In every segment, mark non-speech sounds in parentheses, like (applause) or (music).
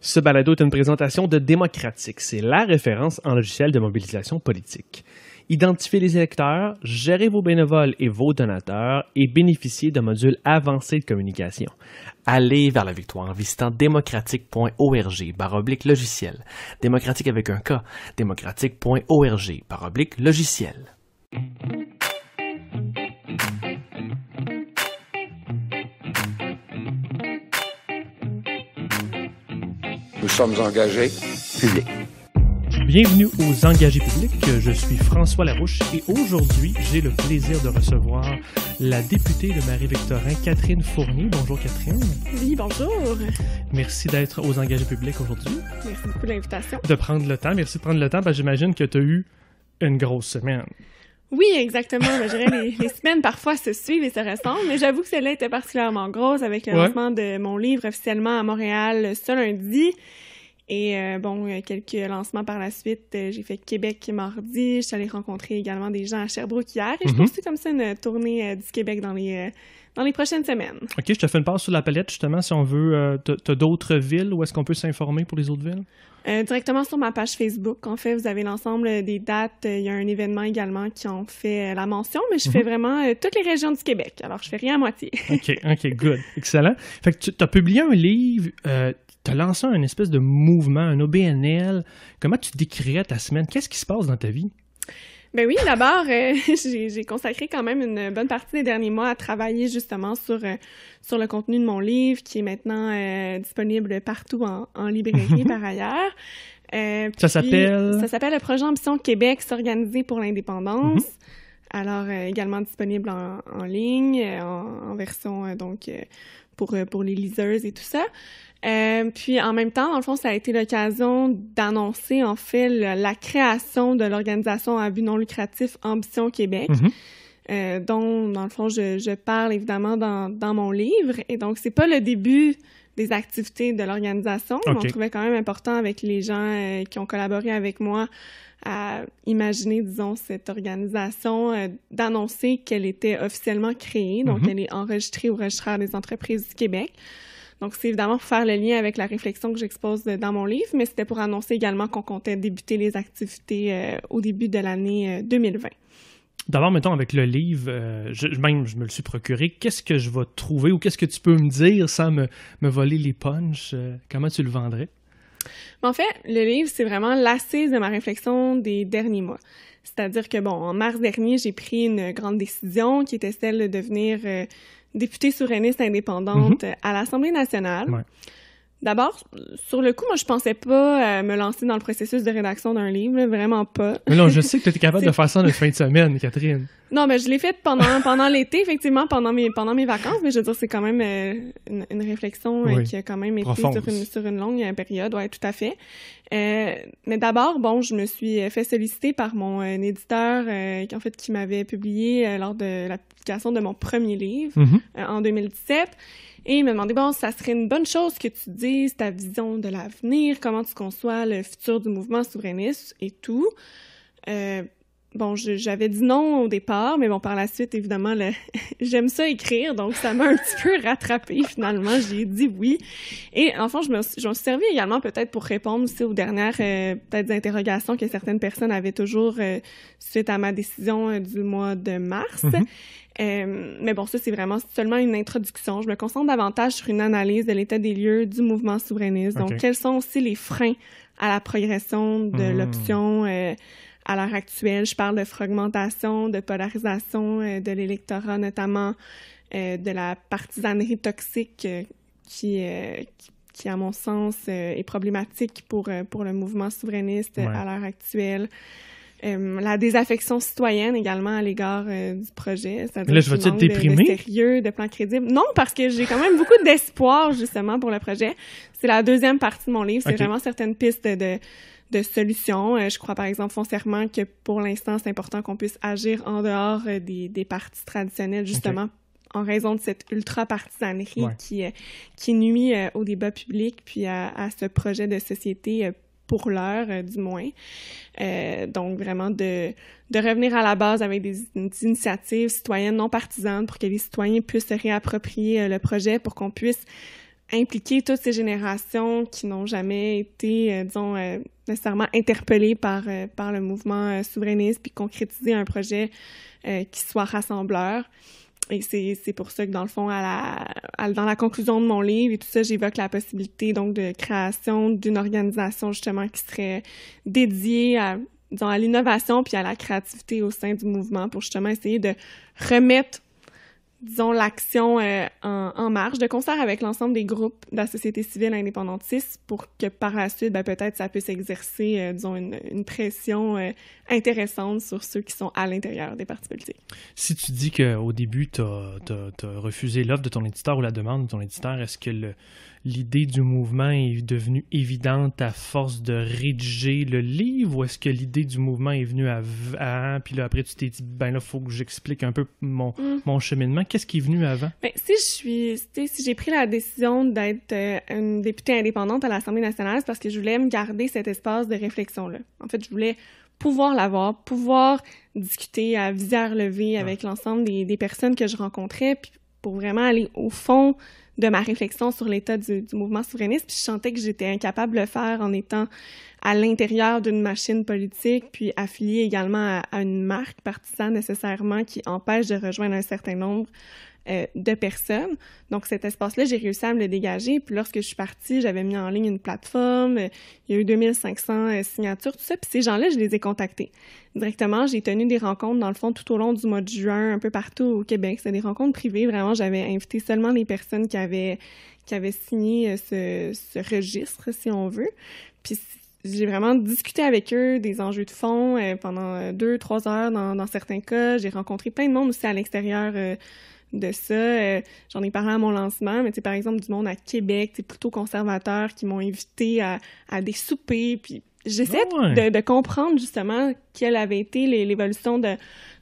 Ce balado est une présentation de Démocratique. C'est la référence en logiciel de mobilisation politique. Identifiez les électeurs, gérez vos bénévoles et vos donateurs et bénéficiez d'un module avancé de communication. Allez vers la victoire en visitant démocratique.org logiciel. Démocratique avec un K. démocratique.org logiciel. Nous sommes engagés publics. Bienvenue aux Engagés publics. Je suis François Larouche et aujourd'hui, j'ai le plaisir de recevoir la députée de Marie-Victorin, Catherine Fournier. Bonjour Catherine. Oui, bonjour. Merci d'être aux Engagés publics aujourd'hui. Merci beaucoup de l'invitation. De prendre le temps. Merci de prendre le temps. J'imagine que tu as eu une grosse semaine. Oui, exactement. Je les, les, semaines parfois se suivent et se ressemblent, mais j'avoue que celle-là était particulièrement grosse avec le lancement de mon livre officiellement à Montréal ce lundi. Et euh, bon, quelques lancements par la suite. Euh, j'ai fait Québec mardi. Je suis allée rencontrer également des gens à Sherbrooke hier. Et je mhm. comme ça une tournée euh, du Québec dans les dans les prochaines semaines. OK, je te fais une passe sur la palette, justement, si on veut. Euh, tu as d'autres villes où est-ce qu'on peut s'informer pour les autres villes? Euh, directement sur ma page Facebook, en fait, vous avez l'ensemble euh, des dates. Il y a un événement également qui ont fait la mention, mais je fais mhm. vraiment toutes les régions du Québec. Alors, je fais rien à moitié. (laughs) OK, OK, good. Excellent. Fait que tu as publié un livre, tu as lancé un espèce de mouvement, un OBNL. Comment tu décrirais ta semaine? Qu'est-ce qui se passe dans ta vie? Ben oui, d'abord, euh, (laughs) j'ai consacré quand même une bonne partie des derniers mois à travailler justement sur, euh, sur le contenu de mon livre qui est maintenant euh, disponible partout en, en librairie (laughs) par ailleurs. ça s'appelle? Ça s'appelle le projet Ambition Québec s'organiser pour l'indépendance. Mm-hmm. Alors, également disponible en, ligne, en, version donc pour, pour les liseuses et tout ça. Euh, puis en même temps, dans le fond, ça a été l'occasion d'annoncer en fait la création de l'organisation à but non lucratif Ambition Québec. Mm-hmm. Euh, dont, dans le fond, je, parle évidemment dans, mon livre. Et donc, ce n'est pas le début des activités de l'organisation, on trouvait quand même important avec les gens euh, qui ont collaboré avec moi à imaginer, disons, cette organisation, d'annoncer qu'elle était officiellement créée, donc mm-hmm. elle est enregistrée au registraire des entreprises du Québec. Donc, c'est évidemment pour faire le lien avec la réflexion que j'expose dans mon livre, mais c'était pour annoncer également qu'on comptait débuter les activités euh, au début de l'année 2020. Euh, D'abord, mettons, avec le livre, euh, je, même je me le suis procuré, qu'est-ce que je vais trouver ou qu'est-ce que tu peux me dire sans me, voler les punches? comment tu le vendrais? En fait, le livre, c'est vraiment l'assise de ma réflexion des derniers mois. C'est-à-dire que, bon, en mars dernier, j'ai pris une grande décision qui était celle de devenir euh, députée souverainiste indépendante mhm. à l'Assemblée nationale. D'abord, sur le coup, moi, je pensais pas euh, me lancer dans le processus de rédaction d'un livre, vraiment pas. Mais non, je sais que tu étais (laughs) capable de faire ça notre fin de semaine, Catherine. Non, mais je l'ai fait pendant, pendant l'été, effectivement, pendant mes, pendant mes vacances, mais je veux dire, c'est quand même euh, une, réflexion euh, qui a quand même été sur une, longue période, Oui, tout à fait. mais d'abord, bon, je me suis fait solliciter par mon éditeur, qui, en fait, qui m'avait publié lors de la publication de mon premier livre mm-hmm. en 2017. Et il me demandait, bon, ça serait une bonne chose que tu dises ta vision de l'avenir, comment tu conçois le futur du mouvement souverainiste et tout. Euh, bon, j'avais dit non au départ, mais bon, par la suite, évidemment, (laughs) j'aime ça écrire, donc ça m'a un petit peu rattrapé finalement. J'ai dit oui. Et enfin, je me j'en suis servie également peut-être pour répondre aussi aux dernières euh, peut-être interrogations que certaines personnes avaient toujours euh, suite à ma décision euh, du mois de mars. Mm-hmm. Euh, mais bon, ça, c'est vraiment seulement une introduction. Je me concentre davantage sur une analyse de l'état des lieux du mouvement souverainiste. Donc, quels sont aussi les freins à la progression de mm. l'option à l'heure actuelle. Je parle de fragmentation, de polarisation euh, de l'électorat, notamment euh, de la partisanerie toxique euh, qui, qui à mon sens, est problématique pour, pour le mouvement souverainiste à l'heure actuelle. la désaffection citoyenne également à l'égard du projet. là, je vais être déprimée? De, sérieux, de plan crédible. Non, parce que j'ai quand même beaucoup d'espoir, justement, pour le projet. C'est la deuxième partie de mon livre. C'est vraiment certaines pistes de, de solutions. Euh, je crois par exemple foncièrement que pour l'instant, c'est important qu'on puisse agir en dehors euh, des, des partis traditionnels, justement. en raison de cette ultra-partisanerie qui, euh, qui nuit au débat public puis à, ce projet de société pour l'heure, du moins. donc, vraiment, de, revenir à la base avec des, initiatives citoyennes non partisanes pour que les citoyens puissent se réapproprier le projet, pour qu'on puisse impliquer toutes ces générations qui n'ont jamais été, euh, disons, euh, nécessairement interpellées par, euh, par le mouvement souverainiste, puis concrétiser un projet qui soit rassembleur. Et c'est pour ça que, dans le fond, à la, dans la conclusion de mon livre et tout ça, j'évoque la possibilité, donc, de création d'une organisation, justement, qui serait dédiée disons, à l'innovation puis à la créativité au sein du mouvement pour, justement, essayer de remettre disons, l'action euh, en, marge marche, de concert avec l'ensemble des groupes de la société civile indépendantiste pour que par la suite, ben, peut-être, ça puisse exercer, euh, disons, une, une pression euh, intéressante sur ceux qui sont à l'intérieur des partis Si tu dis qu'au début, tu as, as, refusé l'offre de ton éditeur ou la demande de ton éditeur, est-ce que le, l'idée du mouvement est devenue évidente à force de rédiger le livre ou est-ce que l'idée du mouvement est venue avant, puis là, après tu t'es dit, ben là, faut que j'explique un peu mon, mm. cheminement. Qu'est-ce qui est venu avant? Ben, si je suis, si j'ai pris la décision d'être euh, une députée indépendante à l'Assemblée nationale, c'est parce que je voulais me garder cet espace de réflexion-là. En fait, je voulais pouvoir l'avoir, pouvoir discuter à visière levée avec l'ensemble des, des personnes que je rencontrais, puis pour vraiment aller au fond de ma réflexion sur l'état du, mouvement souverainiste. Puis je sentais que j'étais incapable de le faire en étant à l'intérieur d'une machine politique, puis affiliée également à, une marque partisane nécessairement qui empêche de rejoindre un certain nombre euh, de personnes. Donc, cet espace-là, j'ai réussi à me le dégager. Puis lorsque je suis partie, j'avais mis en ligne une plateforme. il y a eu 2500 euh, signatures, tout ça. Puis ces gens-là, je les ai contactés directement. J'ai tenu des rencontres, dans le fond, tout au long du mois de juin, un peu partout au Québec. C'était des rencontres privées. Vraiment, j'avais invité seulement les personnes qui avaient, qui avaient signé euh, ce, registre, si on veut. Puis j'ai vraiment discuté avec eux des enjeux de fond pendant deux, trois heures dans certains cas. J'ai rencontré plein de monde aussi à l'extérieur de ça. Euh, j'en ai parlé à mon lancement, mais par exemple, du monde à Québec, plutôt conservateur qui m'ont invité à, des soupers. Puis j'essaie ah de, comprendre justement quelle avait été l'évolution de,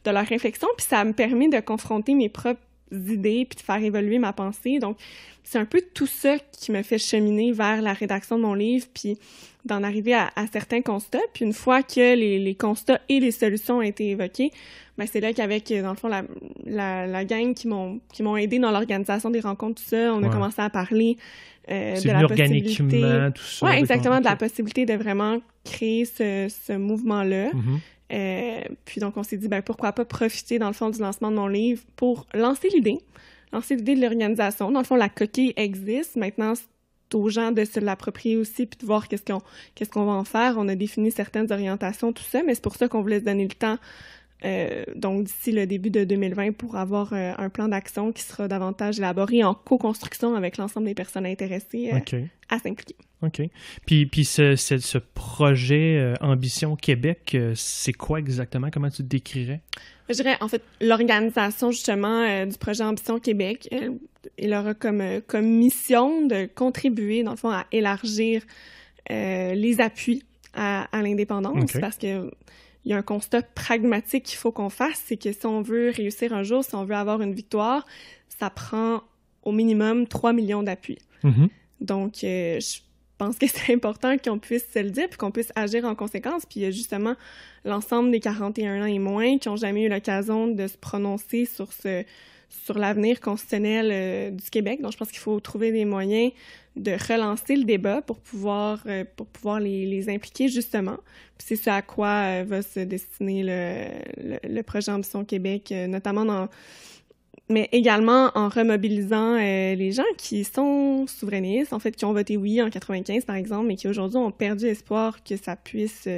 de leur réflexion. Puis ça me permet de confronter mes propres idées puis de faire évoluer ma pensée. Donc, c'est un peu tout ça qui me fait cheminer vers la rédaction de mon livre puis d'en arriver à, certains constats. Puis une fois que les, constats et les solutions ont été évoqués, ben c'est là qu'avec, euh, dans le fond, la, la, gang qui m'ont, qui m'ont aidé dans l'organisation des rencontres, tout ça, on a commencé à parler euh, de la possibilité... tout ça. Oui, exactement, de la possibilité de vraiment créer ce, ce mouvement-là. Mm-hmm. Euh, puis donc, on s'est dit, ben, pourquoi pas profiter, dans le fond, du lancement de mon livre pour lancer l'idée, lancer l'idée de l'organisation. Dans le fond, la coquille existe. Maintenant, c'est aux gens de se l'approprier aussi, puis de voir qu'est-ce qu'on va en faire. On a défini certaines orientations, tout ça, mais c'est pour ça qu'on voulait se donner le temps euh, donc d'ici le début de 2020 pour avoir euh, un plan d'action qui sera davantage élaboré en co-construction avec l'ensemble des personnes intéressées euh, à s'impliquer. OK. Puis, puis ce, ce, projet Ambition Québec, c'est quoi exactement? Comment tu te décrirais? Je dirais, en fait, l'organisation justement du projet Ambition Québec, il aura comme, comme mission de contribuer, dans le fond, à élargir les appuis à, l'indépendance parce que il y a un constat pragmatique qu'il faut qu'on fasse, c'est que si on veut réussir un jour, si on veut avoir une victoire, ça prend au minimum 3 millions d'appuis. Mm-hmm. Donc, euh, je pense que (laughs) c'est important qu'on puisse se le dire, puis qu'on puisse agir en conséquence. Puis il y a justement l'ensemble des 41 ans et moins qui n'ont jamais eu l'occasion de se prononcer sur ce, sur l'avenir constitutionnel euh, du Québec. Donc, je pense qu'il faut trouver des moyens de relancer le débat pour pouvoir, euh, pour pouvoir les, les impliquer, justement. c'est ce à quoi euh, va se destiner le, projet Ambition Québec, notamment dans... Mais également en remobilisant les gens qui sont souverainistes, en fait, qui ont voté oui en 95, par exemple, mais qui aujourd'hui ont perdu espoir que ça puisse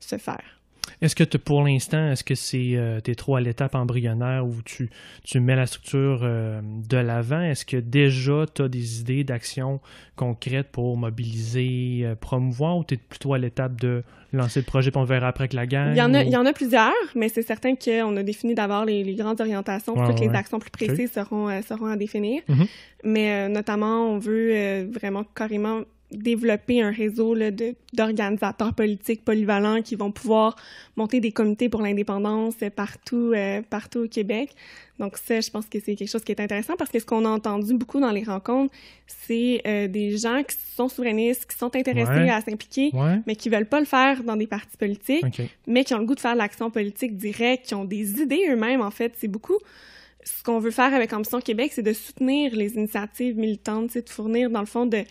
se faire. Est-ce que pour l'instant, est-ce que c'est euh, es trop à l'étape embryonnaire où tu, tu mets la structure euh, de l'avant? Est-ce que déjà tu as des idées d'actions concrètes pour mobiliser, euh, promouvoir ou tu es plutôt à l'étape de lancer le projet puis on verra après que la guerre? Il y en a, plusieurs, mais c'est certain qu'on a défini d'abord les, grandes orientations. toutes les actions plus précises seront, seront à définir. Mhm. Mais notamment, on veut vraiment carrément développer un réseau d'organisateurs politiques polyvalents qui vont pouvoir monter des comités pour l'indépendance euh, partout, euh, partout au Québec. Donc ça, je pense que c'est quelque chose qui est intéressant parce que ce qu'on a entendu beaucoup dans les rencontres, c'est euh, des gens qui sont souverainistes, qui sont intéressés à s'impliquer, mais qui ne veulent pas le faire dans des partis politiques, mais qui ont le goût de faire l'action politique directe, qui ont des idées eux-mêmes, en fait. C'est beaucoup ce qu'on veut faire avec Ambition Québec, c'est de soutenir les initiatives militantes, c'est de fournir, dans le fond, de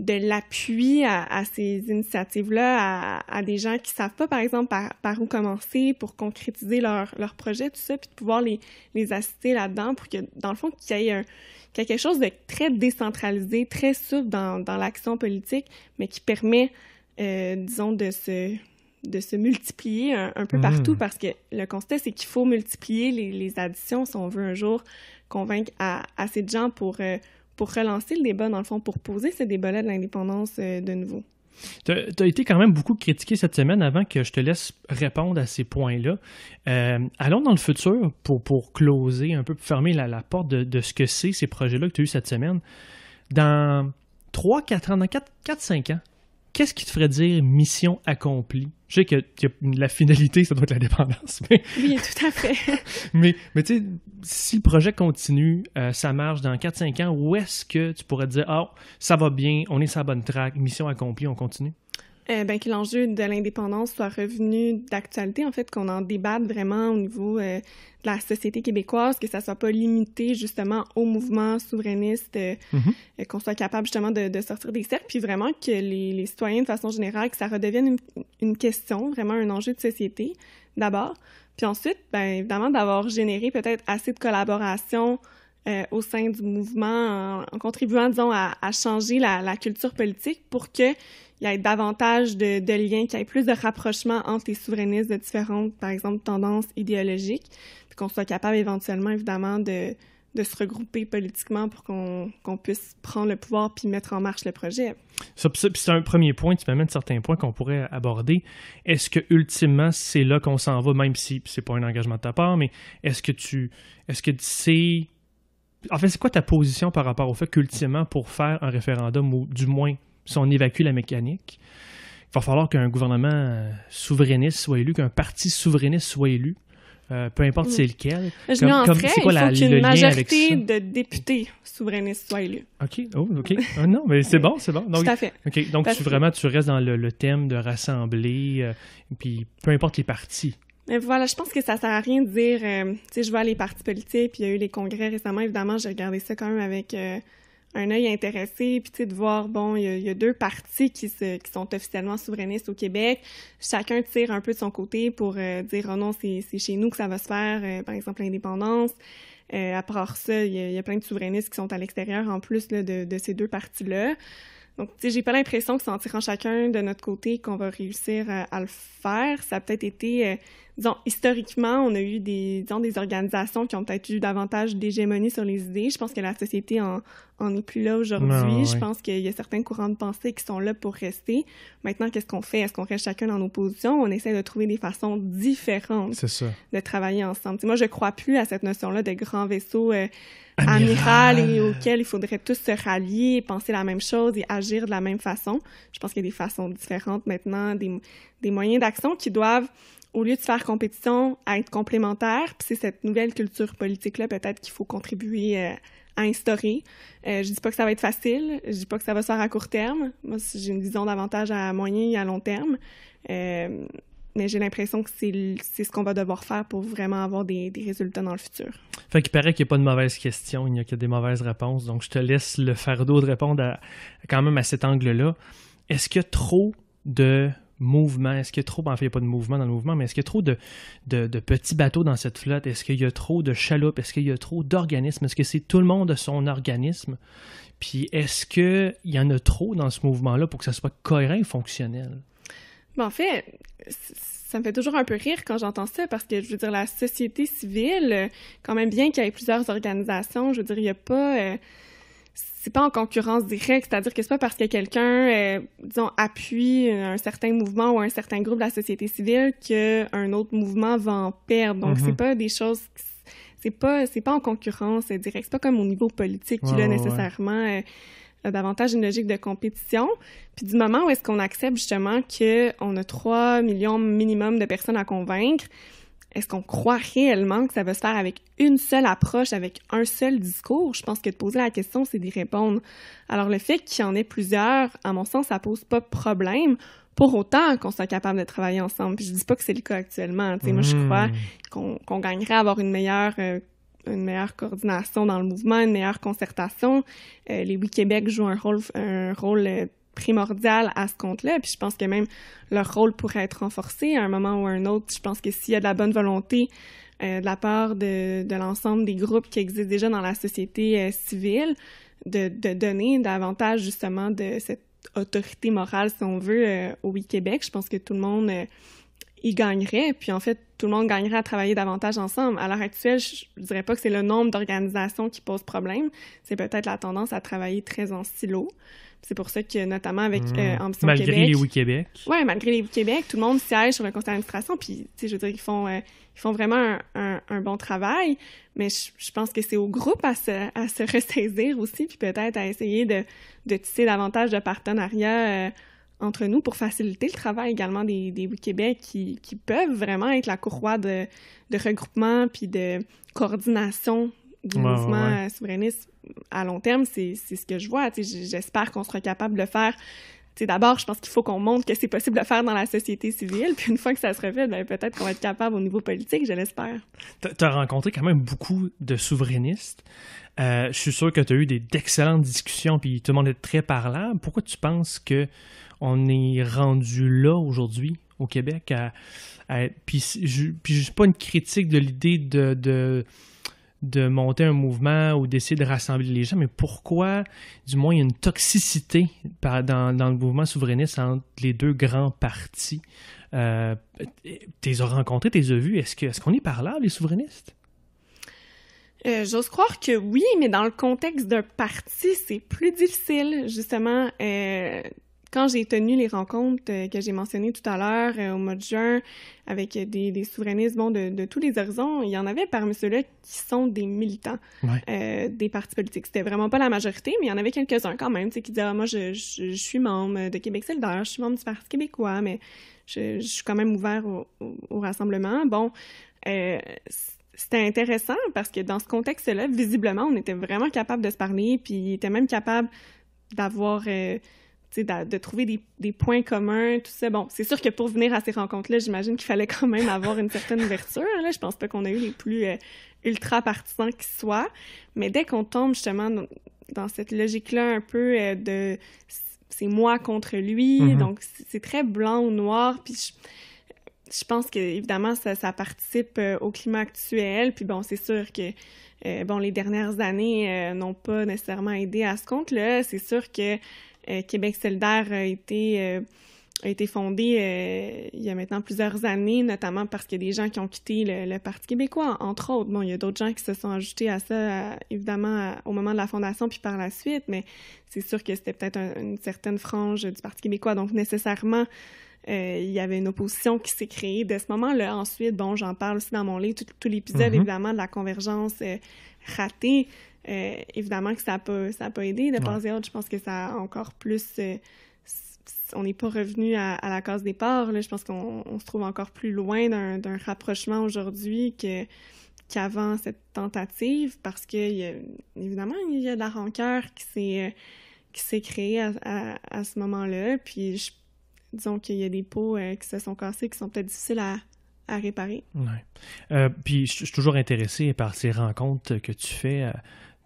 de l'appui à, ces initiatives-là, à, des gens qui ne savent pas, par exemple, par, où commencer pour concrétiser leur, leur, projet, tout ça, puis de pouvoir les, assister là-dedans pour que, dans le fond, qu'il y ait, quelque chose de très décentralisé, très souple dans, l'action politique, mais qui permet, euh, disons, de se multiplier un, peu mmh. partout parce que le constat, c'est qu'il faut multiplier les, additions si on veut un jour convaincre à, assez de gens pour euh, pour relancer le débat, dans le fond, pour poser ce débat-là de l'indépendance euh, de nouveau. Tu as été quand même beaucoup critiqué cette semaine avant que je te laisse répondre à ces points-là. Euh, allons dans le futur pour, pour closer un peu, pour fermer la, porte de, de, ce que c'est ces projets-là que tu as eu cette semaine. Dans 3, 4 ans, dans 4, 4 5 ans, qu'est-ce qui te ferait dire mission accomplie? Je sais que la finalité, ça doit être la dépendance. Mais... Oui, tout à fait. (laughs) mais tu sais, si le projet continue, euh, ça marche dans 4-5 ans, où est-ce que tu pourrais dire, oh, ça va bien, on est sur la bonne track, mission accomplie, on continue? Euh, ben, que l'enjeu de l'indépendance soit revenu d'actualité, en fait, qu'on en débatte vraiment au niveau euh, de la société québécoise, que ça ne soit pas limité justement au mouvement souverainiste, euh, mhm. qu'on soit capable justement de, sortir des cercles, puis vraiment que les, citoyens, de façon générale, que ça redevienne une, question, vraiment un enjeu de société, d'abord. Puis ensuite, ben, évidemment, d'avoir généré peut-être assez de collaboration au sein du mouvement en, contribuant, disons, à, changer la culture politique pour que il y a davantage de, liens, qu'il y ait plus de rapprochement entre les souverainistes de différentes, par exemple, tendances idéologiques, puis qu'on soit capable éventuellement, évidemment, de, de se regrouper politiquement pour qu'on puisse prendre le pouvoir puis mettre en marche le projet. Ça, puis c'est un premier point, tu m'amènes certains points qu'on pourrait aborder. Est-ce que ultimement c'est là qu'on s'en va, même si c'est pas un engagement de ta part, mais est-ce que tu est-ce que c'est en fait c'est quoi ta position par rapport au fait qu'ultimement pour faire un référendum ou du moins si on évacue la mécanique, il va falloir qu'un gouvernement euh, souverainiste soit élu, qu'un parti souverainiste soit élu. Euh, peu importe mm. c'est lequel. Je comme, c'est quoi il faut la, qu'une majorité de députés souverainistes soit élus. OK, oh, OK. Ah, non, mais c'est bon, c'est bon. Donc, Tout à fait. donc tu, vraiment, tu restes dans le, thème de rassembler, euh, puis peu importe les partis. voilà, je pense que ça sert à rien de dire, tu sais, je vois les partis politiques, puis il y a eu les congrès récemment, évidemment, j'ai regardé ça quand même avec un œil intéressé, puis tu sais, de voir, bon, il y, y, a deux partis qui, se, qui sont officiellement souverainistes au Québec. Chacun tire un peu de son côté pour euh, dire, oh non, c'est chez nous que ça va se faire, euh, par exemple, l'indépendance. Euh, à part ça, il y, y, a plein de souverainistes qui sont à l'extérieur, en plus de, de, ces deux partis-là. Donc, tu sais, j'ai pas l'impression que c'est en tirant chacun de notre côté qu'on va réussir à, euh, à, le faire. Ça a peut-être été disons, historiquement, on a eu des, disons, des organisations qui ont peut-être eu davantage d'hégémonie sur les idées. Je pense que la société en, en est plus là aujourd'hui. Je pense qu'il y a certains courants de pensée qui sont là pour rester. Maintenant, qu'est-ce qu'on fait? Est-ce qu'on reste chacun dans nos positions? On essaie de trouver des façons différentes de travailler ensemble. moi, je ne crois plus à cette notion-là de grand vaisseau euh, amiral. et auquel il faudrait tous se rallier, penser la même chose et agir de la même façon. Je pense qu'il y a des façons différentes maintenant, des, des moyens d'action qui doivent au lieu de faire compétition, à être complémentaire. Puis c'est cette nouvelle culture politique-là, peut-être qu'il faut contribuer euh, à instaurer. Euh, je dis pas que ça va être facile, je dis pas que ça va se faire à court terme. Moi, j'ai une vision davantage à moyen et à long terme. Euh, mais j'ai l'impression que c'est ce qu'on va devoir faire pour vraiment avoir des, des résultats dans le futur. Fait qu'il paraît qu'il n'y a pas de mauvaises questions, il n'y a que des mauvaises réponses. Donc, je te laisse le fardeau de répondre à, quand même à cet angle-là. Est-ce qu'il y a trop de mouvement? Est-ce qu'il y a trop, enfin, il n'y a pas de mouvement dans le mouvement, mais est-ce qu'il y a trop de, de, petits bateaux dans cette flotte? Est-ce qu'il y a trop de chaloupes? Est-ce qu'il y a trop d'organismes? Est-ce que c'est tout le monde son organisme? Puis est-ce qu'il y en a trop dans ce mouvement-là pour que ça soit cohérent et fonctionnel? Ben, en fait, ça me fait toujours un peu rire quand j'entends ça parce que, je veux dire, la société civile, quand même bien qu'il y ait plusieurs organisations, je veux dire, il n'y a pas. Euh, c'est pas en concurrence directe, c'est-à-dire que c'est pas parce que quelqu'un, euh, disons, appuie un certain mouvement ou un certain groupe de la société civile qu'un autre mouvement va en perdre. Donc, c'est mhm. pas des choses c'est pas pas en concurrence directe, c'est pas comme au niveau politique qu'il euh, a là nécessairement davantage une logique de compétition. Puis du moment où est-ce qu'on accepte justement qu'on a 3 millions minimum de personnes à convaincre, est-ce qu'on croit réellement que ça va se faire avec une seule approche, avec un seul discours? Je pense que de poser la question, c'est d'y répondre. Alors, le fait qu'il y en ait plusieurs, à mon sens, ça pose pas de problème pour autant qu'on soit capable de travailler ensemble. Puis je dis pas que c'est le cas actuellement. Moi, je crois hmm. qu'on gagnerait à avoir une meilleure, euh, une meilleure coordination dans le mouvement, une meilleure concertation. Euh, les Oui Québec jouent un rôle, un rôle euh, primordial à ce compte-là. Puis je pense que même leur rôle pourrait être renforcé à un moment ou à un autre. Je pense que s'il y a de la bonne volonté euh, de la part de, l'ensemble des groupes qui existent déjà dans la société euh, civile, de, donner davantage justement de cette autorité morale, si on veut, euh, au au Québec, je pense que tout le monde y gagnerait. Puis en fait, tout le monde gagnerait à travailler davantage ensemble. À l'heure actuelle, je, ne dirais pas que c'est le nombre d'organisations qui pose problème. C'est peut-être la tendance à travailler très en silo. C'est pour ça que, notamment avec hmm. euh, Ambition malgré Québec... Malgré les Oui-Québec. Oui, malgré les Oui-Québec, tout le monde siège sur le conseil d'administration. Puis, je veux dire, ils font, euh, vraiment un, bon travail. Mais je, pense que c'est au groupe à se, (laughs) ressaisir aussi, puis peut-être à essayer de, tisser davantage de partenariats euh, entre nous pour faciliter le travail également des, des Québec qui, peuvent vraiment être la courroie de regroupement puis de coordination du mouvement euh, souverainiste à long terme, c'est ce que je vois. J'espère qu'on sera capable de faire. D'abord, je pense qu'il faut qu'on montre que c'est possible de faire dans la société civile. Puis une fois que ça se fait, ben, peut-être qu'on va être capable au niveau politique, je l'espère. Tu as rencontré quand même beaucoup de souverainistes. Euh, je suis sûr que tu as eu d'excellentes discussions, puis tout le monde est très parlant. Pourquoi tu penses que on est rendu là aujourd'hui au Québec? À, puis, je, puis pas une critique de l'idée de de monter un mouvement ou d'essayer de rassembler les gens, mais pourquoi, du moins, il y a une toxicité dans, dans le mouvement souverainiste entre les deux grands partis? Euh, t'es rencontré, t'es vu, est-ce qu'on est, ce qu'on est par là, les souverainistes? Euh, j'ose croire que oui, mais dans le contexte d'un parti, c'est plus difficile, justement. Euh, quand j'ai tenu les rencontres euh, que j'ai mentionnées tout à l'heure euh, au mois de juin avec des, souverainistes bon, de, tous les horizons, il y en avait parmi ceux-là qui sont des militants euh, des partis politiques. C'était vraiment pas la majorité, mais il y en avait quelques-uns quand même qui disaient ah, Moi, je, suis membre de Québec solidaire, je suis membre du Parti québécois, mais je, suis quand même ouvert au, rassemblement. Bon, c'était intéressant parce que dans ce contexte-là, visiblement, on était vraiment capable de se parler, puis il était même capable d'avoir de, de, trouver des, points communs, tout ça. Bon, c'est sûr que pour venir à ces rencontres-là, j'imagine qu'il fallait quand même avoir une certaine ouverture. Là. Je pense pas qu'on a eu les plus euh, ultra partisans qui soient. Mais dès qu'on tombe justement dans, cette logique-là un peu euh, de c'est moi contre lui, mm-hmm. donc c'est très blanc ou noir. Puis je, pense que évidemment ça, participe euh, au climat actuel. Puis bon, c'est sûr que bon, les dernières années n'ont pas nécessairement aidé à ce compte-là. C'est sûr que euh, Québec solidaire a été euh, a été fondé euh, il y a maintenant plusieurs années, notamment parce qu'il y a des gens qui ont quitté le, Parti québécois, entre autres. Bon, il y a d'autres gens qui se sont ajoutés à ça, évidemment, au moment de la fondation, puis par la suite, mais c'est sûr que c'était peut-être une certaine frange du Parti québécois. Donc, nécessairement, il y avait une opposition qui s'est créée de ce moment-là. Ensuite, bon, j'en parle aussi dans mon livre, tout, l'épisode, mm-hmm. évidemment, de la convergence ratée. Euh, évidemment que ça n'a pas, ça pas aidé. De part et autre, je pense que ça a encore plus. Euh, on n'est pas revenu à, la case départ. Là. Je pense qu'on se trouve encore plus loin d'un rapprochement aujourd'hui que qu'avant cette tentative, parce que il y a, évidemment, il y a de la rancœur qui s'est euh, qui s'est créée à, à, ce moment-là. Puis disons qu'il y a des pots qui se sont cassés qui sont peut-être difficiles à, à réparer. puis je suis toujours intéressé par ces rencontres que tu fais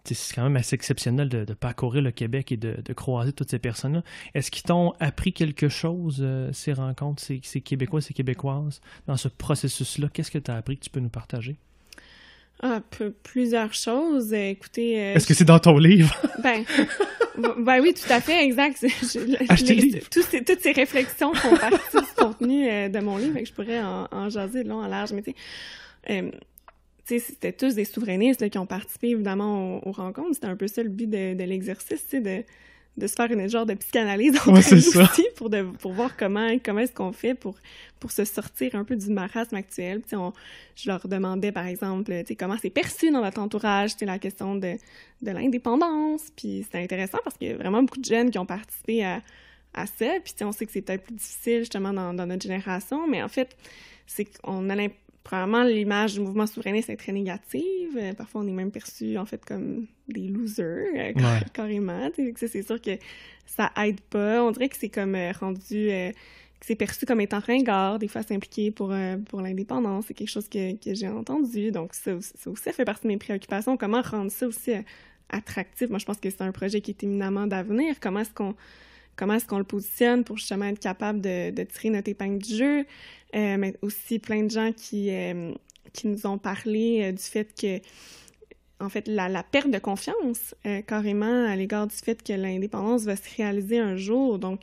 c'est quand même assez exceptionnel de, parcourir le Québec et de, croiser toutes ces personnes-là. Est-ce qu'ils t'ont appris quelque chose, euh, ces rencontres, ces, ces, Québécois, ces Québécoises, dans ce processus-là? Qu'est-ce que tu as appris que tu peux nous partager? Ah, plusieurs choses. Euh, écoutez. Euh, Est-ce que c'est dans ton livre? (laughs) Ben, ben, oui, tout à fait, exact. toutes ces réflexions font partie du contenu de mon livre que je pourrais en, jaser de long en large. Mais tu c'était tous des souverainistes qui ont participé évidemment aux, rencontres. C'était un peu ça le but de, l'exercice, de, se faire une genre de psychanalyse entre aussi pour, de, pour voir comment, comment est-ce qu'on fait pour, pour se sortir un peu du marasme actuel. On, je leur demandais, par exemple, comment c'est perçu dans notre entourage, la question de, l'indépendance. Puis c'était intéressant parce qu'il y a vraiment beaucoup de jeunes qui ont participé à, à ça. Puis on sait que c'est peut-être plus difficile justement dans, dans, notre génération, mais en fait, c'est qu'on a l'impression Premièrement, l'image du mouvement souverainiste est très négative. Euh, parfois, on est même perçu, en fait, comme des losers, euh, carrément. C'est sûr que ça aide pas. On dirait que c'est comme euh, rendu... que c'est perçu comme étant ringard, des fois s'impliquer pour, pour l'indépendance, c'est quelque chose que, j'ai entendu. Donc, ça, aussi, fait partie de mes préoccupations. Comment rendre ça aussi attractif? Moi, je pense que c'est un projet qui est éminemment d'avenir. Comment est-ce qu'on comment est-ce qu'on le positionne pour justement être capable de, tirer notre épingle du jeu. Euh, mais aussi plein de gens qui, euh, qui nous ont parlé euh, du fait que, en fait, la, perte de confiance carrément à l'égard du fait que l'indépendance va se réaliser un jour. Donc,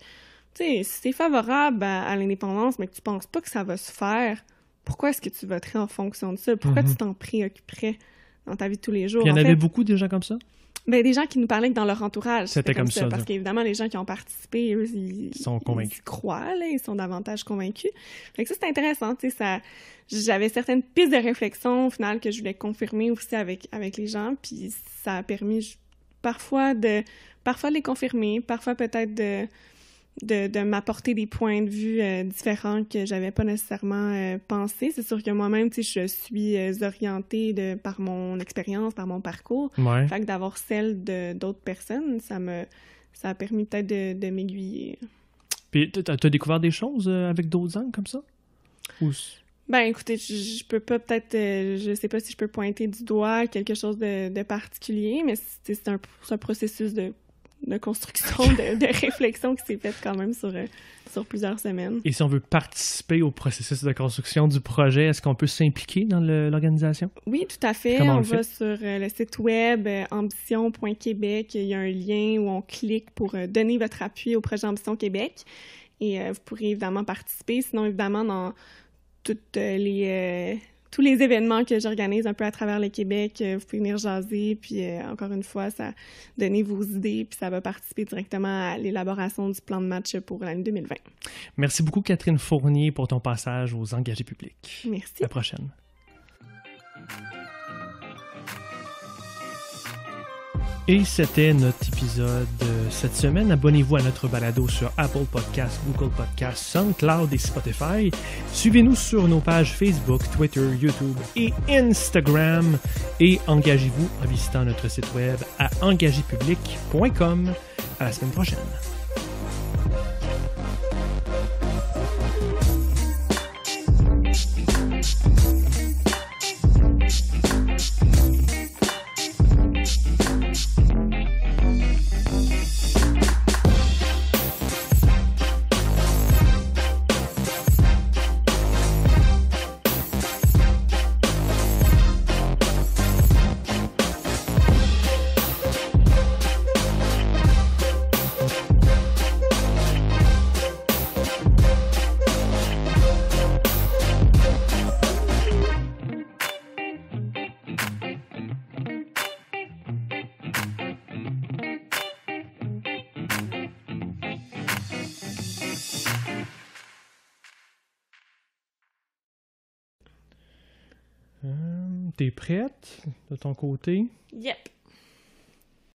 tu sais, si es favorable à, l'indépendance, mais que tu penses pas que ça va se faire, pourquoi est-ce que tu voterais en fonction de ça? Pourquoi tu mhm. t'en préoccuperais dans ta vie de tous les jours? Il y en, avait beaucoup de gens comme ça? Ben des gens qui nous parlaient que dans leur entourage. C'était comme, ça. parce qu'évidemment, les gens qui ont participé, eux, ils, sont convaincus. Ils croient, là, ils sont davantage convaincus. Fait ça, c'est intéressant. Tu sais, ça, j'avais certaines pistes de réflexion au final que je voulais confirmer aussi avec, avec les gens. Puis ça a permis parfois de, parfois de les confirmer, parfois peut-être de de, m'apporter des points de vue euh, différents que j'avais pas nécessairement euh, pensé. C'est sûr que moi-même, tu sais, je suis euh, orientée de, par mon expérience, par mon parcours. Fait que d'avoir celle de, d'autres personnes, ça me ça a permis peut-être de, m'aiguiller. Puis, tu as découvert des choses avec d'autres angles comme ça? Ou... Ben, écoutez, je, peux pas peut-être, je sais pas si je peux pointer du doigt quelque chose de, de particulier, mais c'est un, un, processus de de construction, de, (laughs) réflexion qui s'est faite quand même sur, euh, sur plusieurs semaines. Et si on veut participer au processus de construction du projet, est-ce qu'on peut s'impliquer dans l'organisation? Oui, tout à fait. on, va sur euh, le site web euh, ambition.québec. Il y a un lien où on clique pour donner votre appui au projet Ambition Québec. Et vous pourrez évidemment participer. Sinon, évidemment, dans toutes les tous les événements que j'organise un peu à travers le Québec. Euh, vous pouvez venir jaser, puis euh, encore une fois, ça donner vos idées, puis ça va participer directement à l'élaboration du plan de match pour l'année 2020. Merci beaucoup, Catherine Fournier, pour ton passage aux engagés publics. Merci. À la prochaine. Et c'était notre épisode euh, cette semaine. Abonnez-vous à notre balado sur Apple Podcasts, Google Podcasts, SoundCloud et Spotify. Suivez-nous sur nos pages Facebook, Twitter, YouTube et Instagram. Et engagez-vous en visitant notre site web à engagerpublic.com. À la semaine prochaine. prête de ton côté? Yep.